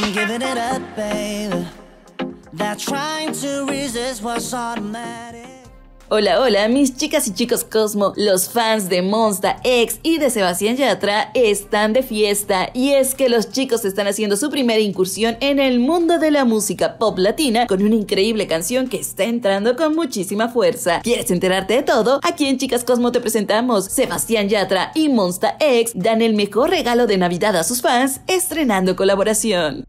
I'm giving it up, babe. That trying to resist was automatic. Hola, hola, mis chicas y chicos Cosmo, los fans de Monsta X y de Sebastián Yatra están de fiesta y es que los chicos están haciendo su primera incursión en el mundo de la música pop latina con una increíble canción que está entrando con muchísima fuerza. ¿Quieres enterarte de todo? Aquí en Chicas Cosmo te presentamos Sebastián Yatra y Monsta X dan el mejor regalo de Navidad a sus fans estrenando colaboración.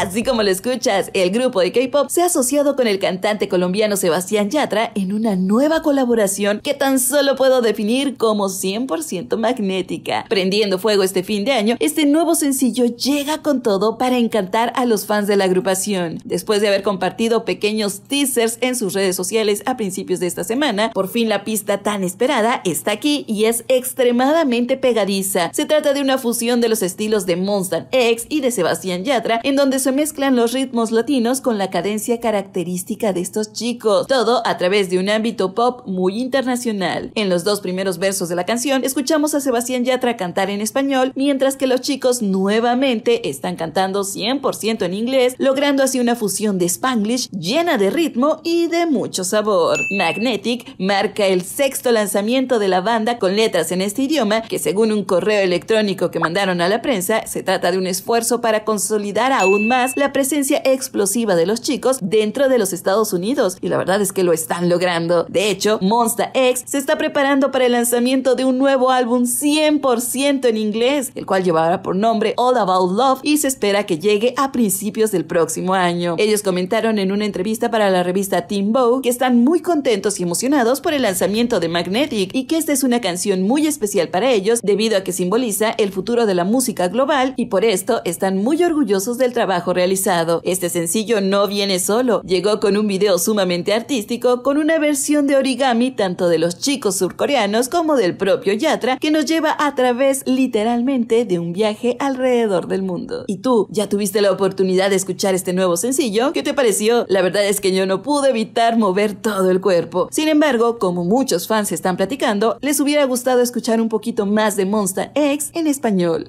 Así como lo escuchas, el grupo de K-pop se ha asociado con el cantante colombiano Sebastián Yatra en una nueva colaboración que tan solo puedo definir como 100% magnética. Prendiendo fuego este fin de año, este nuevo sencillo llega con todo para encantar a los fans de la agrupación. Después de haber compartido pequeños teasers en sus redes sociales a principios de esta semana, por fin la pista tan esperada está aquí y es extremadamente pegadiza. Se trata de una fusión de los estilos de Monster X y de Sebastián Yatra, en donde su mezclan los ritmos latinos con la cadencia característica de estos chicos, todo a través de un ámbito pop muy internacional. En los dos primeros versos de la canción escuchamos a Sebastián Yatra cantar en español, mientras que los chicos nuevamente están cantando 100% en inglés, logrando así una fusión de spanglish llena de ritmo y de mucho sabor. Magnetic marca el sexto lanzamiento de la banda con letras en este idioma, que según un correo electrónico que mandaron a la prensa, se trata de un esfuerzo para consolidar aún más la presencia explosiva de los chicos dentro de los Estados Unidos. Y la verdad es que lo están logrando. De hecho, Monster X se está preparando para el lanzamiento de un nuevo álbum 100% en inglés, el cual llevará por nombre All About Love y se espera que llegue a principios del próximo año. Ellos comentaron en una entrevista para la revista Teen Vogue que están muy contentos y emocionados por el lanzamiento de Magnetic y que esta es una canción muy especial para ellos debido a que simboliza el futuro de la música global y por esto están muy orgullosos del trabajo realizado. Este sencillo no viene solo, llegó con un video sumamente artístico, con una versión de origami tanto de los chicos surcoreanos como del propio Yatra, que nos lleva a través literalmente de un viaje alrededor del mundo. ¿Y tú, ya tuviste la oportunidad de escuchar este nuevo sencillo? ¿Qué te pareció? La verdad es que yo no pude evitar mover todo el cuerpo. Sin embargo, como muchos fans están platicando, les hubiera gustado escuchar un poquito más de Monster X en español.